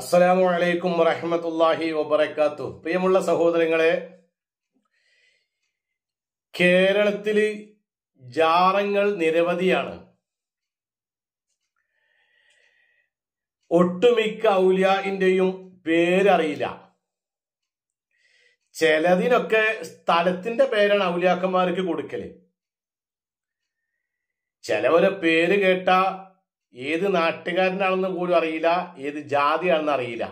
അസ്സലാമു അലൈക്കും വറഹമത്തല്ലാഹി വബർക്കാത്തു പ്രിയമുള്ള സഹോദരങ്ങളെ കേരളത്തിൽ ജാറങ്ങൾ നിരവധിയാണ് ഒട്ടുമിക്ക ഔലിയാന്റെയും പേരറിയില്ല ചിലതിനൊക്കെ സ്ഥലത്തിന്റെ പേരാണ് ഔലിയാക്കന്മാർക്ക് കൊടുക്കല് ചിലവരെ പേര് കേട്ട ഏത് നാട്ടുകാരനാണെന്ന് പോലും അറിയില്ല ഏത് ജാതിയാണെന്ന് അറിയില്ല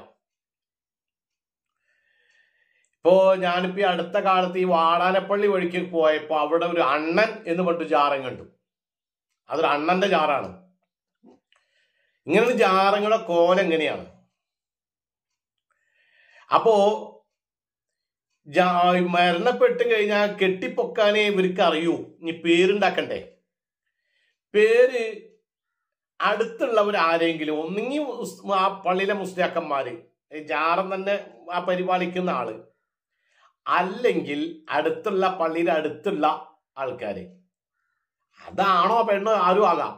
ഇപ്പോ ഞാനിപ്പോ അടുത്ത കാലത്ത് ഈ വാടാനപ്പള്ളി വഴിക്ക് പോയപ്പോൾ അവിടെ ഒരു അണ്ണൻ എന്ന് പറഞ്ഞിട്ട് ജാറം കണ്ടു അതൊരു അണ്ണന്റെ ജാറാണ് ഇങ്ങനൊരു ജാറങ്ങളെ കോല എങ്ങനെയാണ് അപ്പോൾ മരണപ്പെട്ട് കഴിഞ്ഞാൽ കെട്ടിപ്പൊക്കാനേ ഇവർക്ക് അറിയൂ ഇനി പേരുണ്ടാക്കണ്ടേ പേര് അടുത്തുള്ളവർ ആരെങ്കിലും ഒന്നുങ്ങി ആ പള്ളിയിലെ മുസ്ലിയാക്കന്മാര് ജാറം തന്നെ ആ പരിപാലിക്കുന്ന ആള് അല്ലെങ്കിൽ അടുത്തുള്ള പള്ളിയുടെ അടുത്തുള്ള ആൾക്കാര് അതാണോ പെണ്ണോ ആരും ആകാം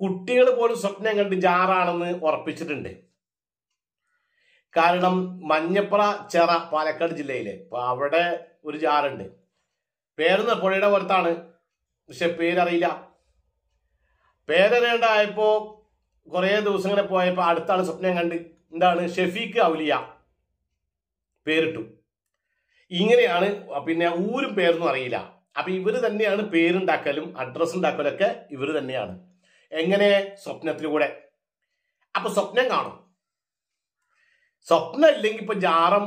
കുട്ടികൾ പോലും സ്വപ്നം കണ്ട് ജാറാണെന്ന് ഉറപ്പിച്ചിട്ടുണ്ട് കാരണം മഞ്ഞപ്പുറ ചെറ പാലക്കാട് ജില്ലയിലെ അപ്പൊ അവിടെ ഒരു ജാറുണ്ട് പേര് പുഴയുടെ പുറത്താണ് പക്ഷെ പേരറിയില്ല പേരറിയാണ്ടായപ്പോൾ കുറേ ദിവസം ഇങ്ങനെ പോയപ്പോൾ അടുത്താണ് സ്വപ്നം കണ്ട് എന്താണ് ഷെഫീഖ് ഔലിയ പേരിട്ടു ഇങ്ങനെയാണ് പിന്നെ ഊരും പേരൊന്നും അറിയില്ല അപ്പൊ ഇവർ തന്നെയാണ് പേരുണ്ടാക്കലും അഡ്രസ് ഉണ്ടാക്കലും ഒക്കെ ഇവർ തന്നെയാണ് എങ്ങനെ സ്വപ്നത്തിലൂടെ അപ്പൊ സ്വപ്നം കാണും സ്വപ്നം ഇല്ലെങ്കിൽ ഇപ്പൊ ജാറം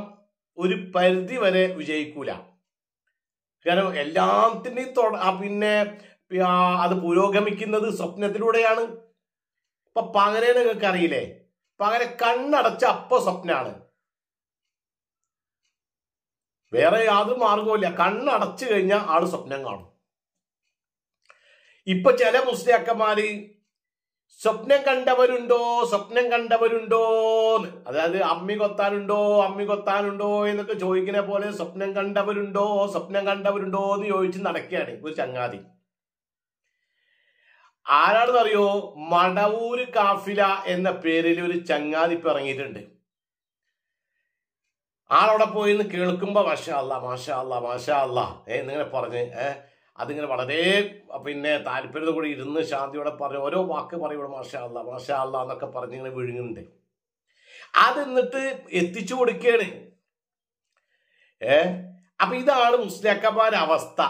ഒരു പരിധി വരെ വിജയിക്കൂല കാരണം എല്ലാത്തിനെയും പിന്നെ അത് പുരോഗമിക്കുന്നത് സ്വപ്നത്തിലൂടെയാണ് ഇപ്പൊ പകരെ നിങ്ങൾക്ക് അറിയില്ലേ പകരെ കണ്ണടച്ച അപ്പ സ്വപ്നാണ് വേറെ യാതൊരു ഇല്ല കണ്ണടച്ചു കഴിഞ്ഞാൽ ആള് സ്വപ്നം കാണും ഇപ്പൊ ചില മുസ്ലിയാക്കന്മാര് സ്വപ്നം കണ്ടവരുണ്ടോ സ്വപ്നം കണ്ടവരുണ്ടോ അതായത് അമ്മി കൊത്താനുണ്ടോ അമ്മി കൊത്താനുണ്ടോ എന്നൊക്കെ ചോദിക്കുന്ന പോലെ സ്വപ്നം കണ്ടവരുണ്ടോ സ്വപ്നം കണ്ടവരുണ്ടോ എന്ന് ചോദിച്ച് നടക്കുകയാണ് ഒരു ചങ്ങാതി ആരാണെന്നറിയോ മടവൂര് കാഫില എന്ന പേരിൽ ഒരു ചങ്ങാതിപ്പ് ഇറങ്ങിയിട്ടുണ്ട് ആളവിടെ പോയി നിന്ന് കേൾക്കുമ്പോൾ മാഷാ മാഷാല്ല മാഷാ മാഷാ ഏ എന്നിങ്ങനെ പറഞ്ഞ് ഏഹ് അതിങ്ങനെ വളരെ പിന്നെ താല്പര്യത കൂടി ഇരുന്ന് ശാന്തിയോടെ പറഞ്ഞ് ഓരോ വാക്ക് പറയുമ്പോൾ മാഷാ മാഷാല്ല മാഷാ എന്നൊക്കെ പറഞ്ഞ് ഇങ്ങനെ വിഴുങ്ങുന്നുണ്ട് അത് എന്നിട്ട് എത്തിച്ചു കൊടുക്കുകയാണ് ഏ അപ്പൊ ഇതാണ് മുസ്ലിയാക്കന്മാരുടെ അവസ്ഥ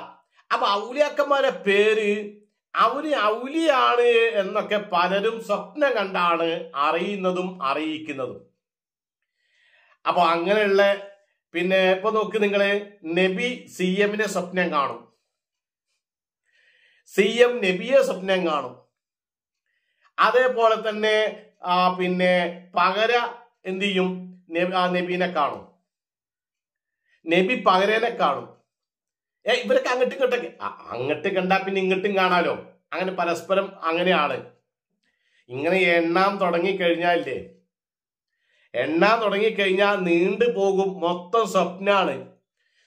അപ്പൊ ഔലിയാക്കന്മാരുടെ പേര് അവര് ഔലിയാണ് എന്നൊക്കെ പലരും സ്വപ്നം കണ്ടാണ് അറിയുന്നതും അറിയിക്കുന്നതും അപ്പോൾ അങ്ങനെയുള്ള പിന്നെ ഇപ്പൊ നോക്ക് നിങ്ങൾ നബി സി എമ്മിനെ സ്വപ്നം കാണും സി എം നബിയെ സ്വപ്നം കാണും അതേപോലെ തന്നെ പിന്നെ പകര എന്ത് ചെയ്യും നബീനെ കാണും നബി പകരനെ കാണും ഏ ഇവരൊക്കെ അങ്ങോട്ടും ഇങ്ങോട്ടൊക്കെ അങ്ങട്ട് കണ്ടാൽ പിന്നെ ഇങ്ങോട്ടും കാണാലോ അങ്ങനെ പരസ്പരം അങ്ങനെയാണ് ഇങ്ങനെ എണ്ണാൻ തുടങ്ങിക്കഴിഞ്ഞാലേ എണ്ണാൻ തുടങ്ങിക്കഴിഞ്ഞാൽ നീണ്ടു പോകും മൊത്തം സ്വപ്നമാണ്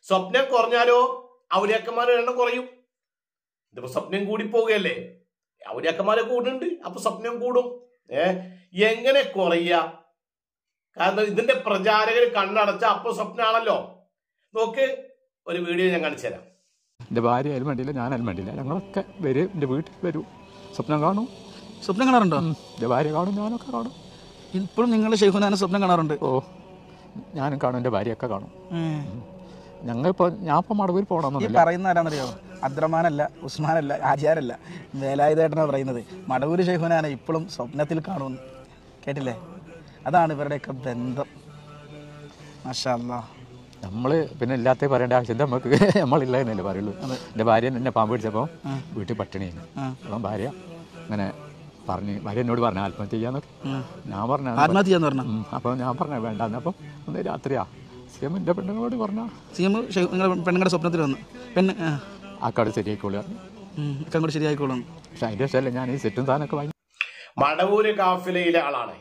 സ്വപ്നം കുറഞ്ഞാലോ ഔലിയാക്കന്മാരുടെ എണ്ണം കുറയും ഇതിപ്പോ സ്വപ്നം കൂടി പോവുകയല്ലേ ഔലിയാക്കന്മാരെ കൂടുന്നുണ്ട് അപ്പൊ സ്വപ്നം കൂടും ഏ എങ്ങനെ കുറയ കാരണം ഇതിന്റെ പ്രചാരകർ കണ്ണടച്ച അപ്പൊ സ്വപ്നമാണല്ലോ നോക്ക് ഒരു വീഡിയോ ഞാൻ കാണിച്ചു തരാം എൻ്റെ ഭാര്യ ആയാലും വേണ്ടിയില്ല ഞാനായാലും വേണ്ടിയില്ല ഞങ്ങളൊക്കെ വരും എൻ്റെ വീട്ടിൽ വരും സ്വപ്നം കാണും സ്വപ്നം കാണാറുണ്ടോ എൻ്റെ ഭാര്യ കാണും ഞാനൊക്കെ കാണും ഇപ്പോഴും നിങ്ങൾ ഷെയ്ഖുനാനെ സ്വപ്നം കാണാറുണ്ട് ഓ ഞാനും കാണും എൻ്റെ ഭാര്യയൊക്കെ കാണും ഇപ്പോൾ ഞാൻ ഇപ്പം മടവൂർ പോകണമെന്നില്ല പറയുന്ന ആരാണെന്നറിയോ അദ്രമാനല്ല ഉസ്മാനല്ല ആചാരല്ല വേലായുധേട്ടനാണ് പറയുന്നത് മടവൂരി ഷെയ്ഖുനാനെ ഇപ്പോഴും സ്വപ്നത്തിൽ കാണുമെന്ന് കേട്ടില്ലേ അതാണ് ഇവരുടെയൊക്കെ ബന്ധം മാഷാ അല്ലാ നമ്മൾ പിന്നെ ഇല്ലാത്ത പറയേണ്ട ആവശ്യമില്ല നമുക്ക് നമ്മളില്ല എന്നല്ലേ പറയുള്ളൂ എൻ്റെ ഭാര്യ എന്നെ പാമ്പ് പിടിച്ചപ്പോൾ വീട്ടിൽ പട്ടിണിയാണ് അപ്പം ഭാര്യ അങ്ങനെ പറഞ്ഞു ഭാര്യ എന്നോട് പറഞ്ഞു ആത്മഹത്യ ചെയ്യാന്നൊക്കെ ഞാൻ പറഞ്ഞു ആത്മഹത്യ അപ്പോൾ ഞാൻ പറഞ്ഞു വേണ്ട അപ്പോൾ ഒന്ന് രാത്രിയാ സി എം എൻ്റെ പെണ്ണുങ്ങളോട് പറഞ്ഞു സി എം നിങ്ങളുടെ പെണ്ണുങ്ങളുടെ സ്വപ്നത്തിൽ വന്നു പെണ്ണ് അക്കാട് ശരിയായിക്കോളൂ അക്കാട് ശരിയായിക്കോളും പക്ഷെ അതിൻ്റെ ഞാൻ ഈ സെറ്റും സാധനമൊക്കെ വാങ്ങി മടവൂര് കാഫിലയിലെ ആളാണ്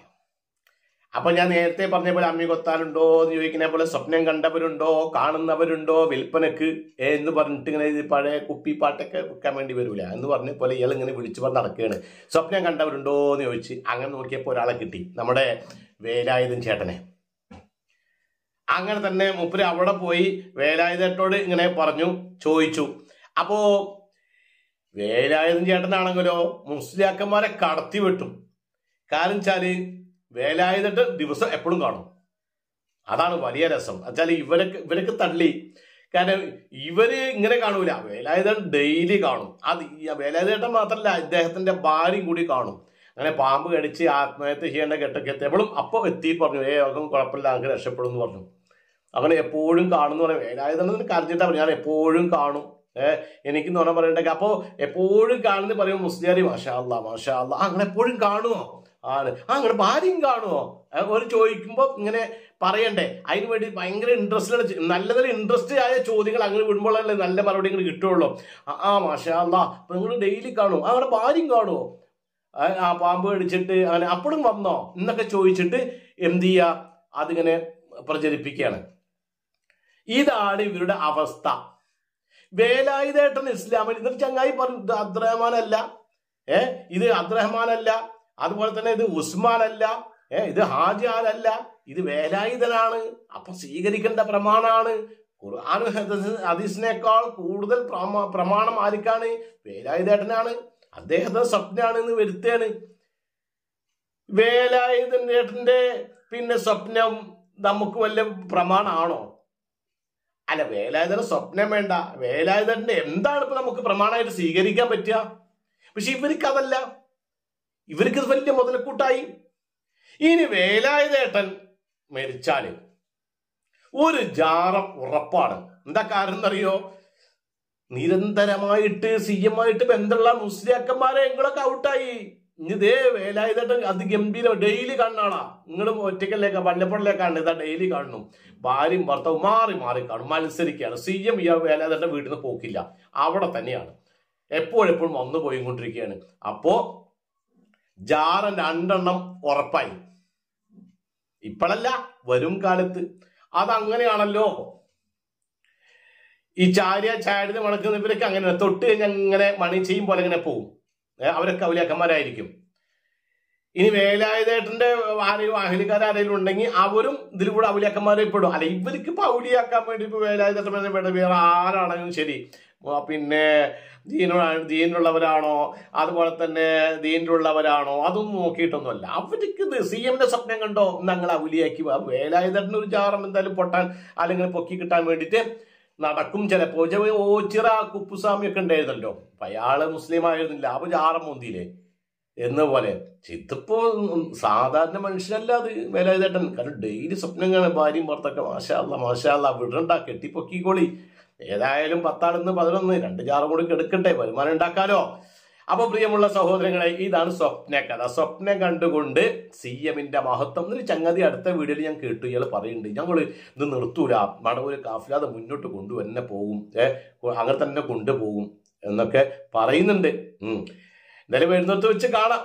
അപ്പൊ ഞാൻ നേരത്തെ പറഞ്ഞ പോലെ അമ്മി കൊത്താനുണ്ടോ എന്ന് ചോദിക്കുന്ന പോലെ സ്വപ്നം കണ്ടവരുണ്ടോ കാണുന്നവരുണ്ടോ വിൽപ്പനക്ക് എന്ന് പറഞ്ഞിട്ട് ഇങ്ങനെ പഴയ കുപ്പി പാട്ടൊക്കെ വെക്കാൻ വേണ്ടി വരൂല എന്ന് പറഞ്ഞ പോലെ ഇയാൾ ഇങ്ങനെ വിളിച്ചു പറഞ്ഞ് നടക്കുകയാണ് സ്വപ്നം കണ്ടവരുണ്ടോ എന്ന് ചോദിച്ച് അങ്ങനെ നോക്കിയപ്പോൾ ഒരാളെ കിട്ടി നമ്മുടെ വേലായുധൻ ചേട്ടനെ അങ്ങനെ തന്നെ മുപ്പര് അവിടെ പോയി വേലായുധേട്ടോട് ഇങ്ങനെ പറഞ്ഞു ചോദിച്ചു അപ്പോ വേലായുധൻ ചേട്ടനാണെങ്കിലോ മുസ്ലിയാക്കന്മാരെ കടത്തി വെട്ടും കാരണം വെച്ചാല് വേലായുധട്ട് ദിവസം എപ്പോഴും കാണും അതാണ് വലിയ രസം എന്നുവെച്ചാൽ ഇവരൊക്കെ ഇവരൊക്കെ തള്ളി കാരണം ഇവര് ഇങ്ങനെ കാണൂല വേലായുധൻ ഡെയിലി കാണും അത് വേലായുധേട്ടൻ മാത്രല്ല ഇദ്ദേഹത്തിന്റെ ഭാര്യയും കൂടി കാണും അങ്ങനെ പാമ്പ് കടിച്ച് ആത്മഹത്യ ചെയ്യേണ്ട ഘട്ടമൊക്കെ എപ്പോഴും അപ്പോൾ എത്തി പറഞ്ഞു ഏ യോഗം കുഴപ്പമില്ല അങ്ങനെ രക്ഷപ്പെടും എന്ന് പറഞ്ഞു അങ്ങനെ എപ്പോഴും കാണുന്നു പറഞ്ഞു വേലായുധനെന്ന് കരഞ്ഞിട്ടാ പറഞ്ഞു ഞാൻ എപ്പോഴും കാണും ഏഹ് എനിക്കെന്ന് പറഞ്ഞാൽ പറയണ്ടെങ്കിൽ അപ്പോൾ എപ്പോഴും കാണുന്ന പറയും മുസ്ലിയാരി മാഷാ അല്ല മാഷാ അല്ല അങ്ങനെ എപ്പോഴും കാണുമോ ആണ് ആ നിങ്ങളുടെ ഭാര്യയും കാണുമോ ഒരു ചോദിക്കുമ്പോൾ ഇങ്ങനെ പറയണ്ടേ അതിന് വേണ്ടി ഭയങ്കര ഇൻട്രസ്റ്റ് നല്ല നല്ല ഇൻട്രസ്റ്റ് ആയ ചോദ്യങ്ങൾ അങ്ങനെ വിടുമ്പോഴല്ലേ നല്ല മറുപടി ഇങ്ങനെ കിട്ടുള്ളൂ ആ മാഷാ അല്ലാ അപ്പം നിങ്ങൾ ഡെയിലി കാണുമോ നിങ്ങളുടെ ഭാര്യയും കാണുമോ ആ പാമ്പ് കടിച്ചിട്ട് അങ്ങനെ അപ്പോഴും വന്നോ എന്നൊക്കെ ചോദിച്ചിട്ട് എന്ത് ചെയ്യുക അതിങ്ങനെ പ്രചരിപ്പിക്കുകയാണ് ഇതാണ് ഇവരുടെ അവസ്ഥ വേലായുധേട്ടൻ ഇസ്ലാമിൽ ഇതൊരു ചങ്ങായി പറഞ്ഞു അബ്ദുറഹ്മാൻ അല്ല ഏ ഇത് അല്ല അതുപോലെ തന്നെ ഇത് ഉസ്മാൻ അല്ല ഏ ഇത് അല്ല ഇത് വേലായുധനാണ് അപ്പൊ സ്വീകരിക്കേണ്ട പ്രമാണാണ് ഖുർആൻ ഹദീസിനേക്കാൾ കൂടുതൽ പ്രമാണം ആർക്കാണ് വേലായുധേട്ടനാണ് അദ്ദേഹത്തെ സ്വപ്നമാണെന്ന് വരുത്തേണ് വേലായുധേട്ടന്റെ പിന്നെ സ്വപ്നം നമുക്ക് വല്ല പ്രമാണമാണോ അല്ല വേലായുധന സ്വപ്നം വേണ്ട വേലായുധന്റെ എന്താണ് ഇപ്പൊ നമുക്ക് പ്രമാണമായിട്ട് സ്വീകരിക്കാൻ പറ്റുക പക്ഷെ ഇവർക്ക് അതല്ല ഇവർക്ക് വലിയ മുതൽക്കൂട്ടായി ഇനി വേലായുധേട്ടൻ മരിച്ചാല് ഒരു ജാറം ഉറപ്പാണ് എന്താ കാരണം അറിയോ നിരന്തരമായിട്ട് സി എം ആയിട്ട് ബന്ധമുള്ള മുസ്ലിയാക്കന്മാരെ നിങ്ങളൊക്കെ ഔട്ടായി ഇതേ വേലായുധേട്ടൻ ഗംഭീര ഡെയിലി കാണാണാ നിങ്ങൾ ഒറ്റയ്ക്കല്ലേക്കാ കാണുന്നത് ഇതാ ഡെയിലി കാണുന്നു ഭാര്യയും ഭർത്താവും മാറി മാറി കാണും മത്സരിക്കുകയാണ് സി എം ഈ വേലായുധേട്ടൻ വീട്ടിൽ നിന്ന് പോക്കില്ല അവിടെ തന്നെയാണ് എപ്പോഴെപ്പോഴും വന്നു പോയിക്കൊണ്ടിരിക്കുകയാണ് അപ്പോ ജാറ രണ്ടെണ്ണം ഉറപ്പായി ഇപ്പോഴല്ല വരും കാലത്ത് അതങ്ങനെയാണല്ലോ ഈ ചാരിയ ചാരിത മണക്കുന്ന ഇവരൊക്കെ അങ്ങനെ തൊട്ട് കഴിഞ്ഞാൽ ഇങ്ങനെ മണി ചെയ്യും പോലെ ഇങ്ങനെ പോകും അവരൊക്കെ ഔലിയാക്കന്മാരായിരിക്കും ഇനി വേലായുധേട്ടന്റെ ആരെയും അഹലിക്കാർ ആരെങ്കിലും ഉണ്ടെങ്കിൽ അവരും ഇതിൽ കൂടെ ഔലിയാക്കന്മാരെ അല്ല ഇവർക്ക് ഇപ്പൊ അവലിയാക്കാൻ വേണ്ടി ഇപ്പൊ വേലായുധേട്ടൻ വേറെ ആരാണെങ്കിലും ശരി പിന്നെ ദീനാണ് ദീനിലുള്ളവരാണോ അതുപോലെ തന്നെ ദീനുള്ളവരാണോ അതൊന്നും നോക്കിയിട്ടൊന്നുമല്ല അവർക്ക് സി എമ്മിന്റെ സ്വപ്നം കണ്ടോ ഞങ്ങൾ അവലിയാക്കി വേലായുധേട്ടന് ഒരു ചാറം എന്തായാലും പൊട്ടാൻ അല്ലെങ്കിൽ പൊക്കി കിട്ടാൻ വേണ്ടിയിട്ട് നടക്കും ചിലപ്പോൾ ഓച്ചിറ കുപ്പുസ്വാമിയൊക്കെ ഉണ്ടായിരുന്നല്ലോ അയാള് മുസ്ലിം ആയിരുന്നില്ല അപ്പൊ ചാറം മോന്തിയില്ലേ എന്ന പോലെ ചിത്തിപ്പോ സാധാരണ മനുഷ്യനല്ല അത് വേലായുധേട്ടൻ കാരണം ഡെയിലി സ്വപ്നം കാണാൻ ഭാര്യയും ഭർത്താക്ക മാഷാല്ല മാഷാല്ല വിടണ്ട കെട്ടിപ്പൊക്കിക്കോളി ഏതായാലും പത്താണെന്ന് പതിനൊന്ന് രണ്ട് ജാറും കൂടി എടുക്കട്ടെ വരുമാനം ഉണ്ടാക്കാലോ അപ്പൊ പ്രിയമുള്ള സഹോദരങ്ങളെ ഇതാണ് സ്വപ്ന കഥ സ്വപ്നം കണ്ടുകൊണ്ട് സി എമ്മിന്റെ മഹത്വം എന്നൊരു ചങ്ങതി അടുത്ത വീഡിയോയിൽ ഞാൻ കേട്ടു ഇയാൾ പറയുന്നുണ്ട് ഞങ്ങൾ ഇത് നിർത്തൂല ഒരു കാഫിലാത മുന്നോട്ട് കൊണ്ടു കൊണ്ടുവന്നെ പോകും അങ്ങനെ തന്നെ കൊണ്ടുപോകും എന്നൊക്കെ പറയുന്നുണ്ട് ഉം എന്തായാലും വരുന്നിടത്ത് വെച്ച് കാണാം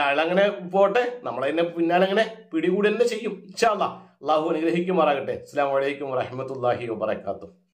അയാളങ്ങനെ പോട്ടെ നമ്മളതിനെ പിന്നാലെ അങ്ങനെ പിടികൂടി തന്നെ ചെയ്യും ഇച്ഛാ അള്ളാഹു അനുഗ്രഹിക്കുമാറാകട്ടെ അസ്സാം വലൈക്കും വറഹമത്തല്ലാഹി വാത്തു